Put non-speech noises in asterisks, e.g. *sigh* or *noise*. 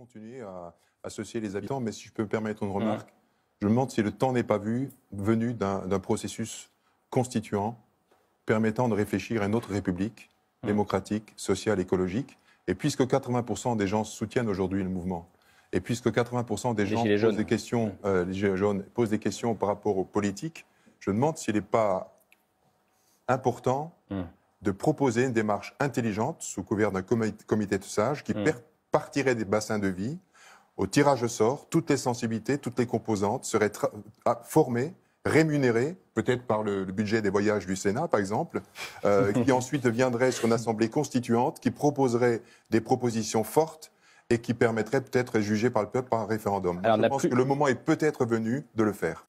continuer à associer les habitants, mais si je peux permettre une mmh. remarque, je me demande si le temps n'est pas venu d'un processus constituant permettant de réfléchir à une autre république mmh. démocratique, sociale, écologique. Et puisque 80% des gens soutiennent aujourd'hui le mouvement, et puisque 80% des gens posent des, questions, mmh. euh, les jaunes, posent des questions par rapport aux politiques, je me demande s'il n'est pas important de proposer une démarche intelligente sous couvert d'un comité de sages qui mmh partirait des bassins de vie. Au tirage au sort, toutes les sensibilités, toutes les composantes seraient ah, formées rémunérées, peut-être par le, budget des voyages du Sénat, par exemple, euh, qui *laughs* ensuite viendrait sur une assemblée constituante qui proposerait des propositions fortes et qui permettrait peut-être juger par le peuple par un référendum. Je pense que le moment est peut-être venu de le faire.